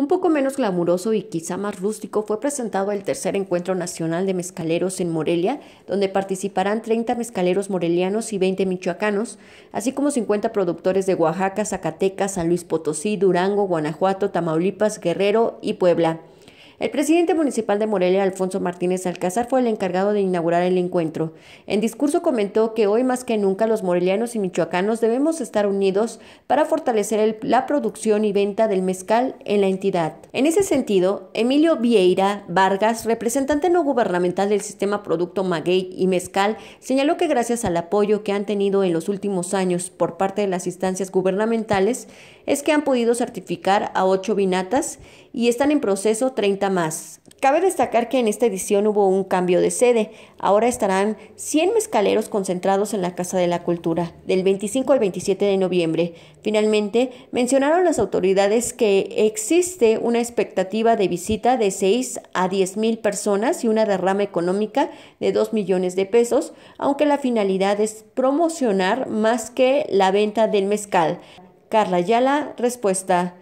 Un poco menos glamuroso y quizá más rústico fue presentado el tercer encuentro nacional de mezcaleros en Morelia, donde participarán 30 mezcaleros morelianos y 20 michoacanos, así como 50 productores de Oaxaca, Zacatecas, San Luis Potosí, Durango, Guanajuato, Tamaulipas, Guerrero y Puebla. El presidente municipal de Morelia, Alfonso Martínez Alcázar, fue el encargado de inaugurar el encuentro. En discurso comentó que hoy más que nunca los morelianos y michoacanos debemos estar unidos para fortalecer la producción y venta del mezcal en la entidad. En ese sentido, Emilio Vieira Vargas, representante no gubernamental del sistema Producto Maguey y Mezcal, señaló que gracias al apoyo que han tenido en los últimos años por parte de las instancias gubernamentales, es que han podido certificar a ocho vinatas y están en proceso 30 más. Cabe destacar que en esta edición hubo un cambio de sede. Ahora estarán 100 mezcaleros concentrados en la Casa de la Cultura, del 25 al 27 de noviembre. Finalmente, mencionaron las autoridades que existe una expectativa de visita de 6 a 10 mil personas y una derrama económica de 2 millones de pesos, aunque la finalidad es promocionar más que la venta del mezcal. Carla Yala, respuesta.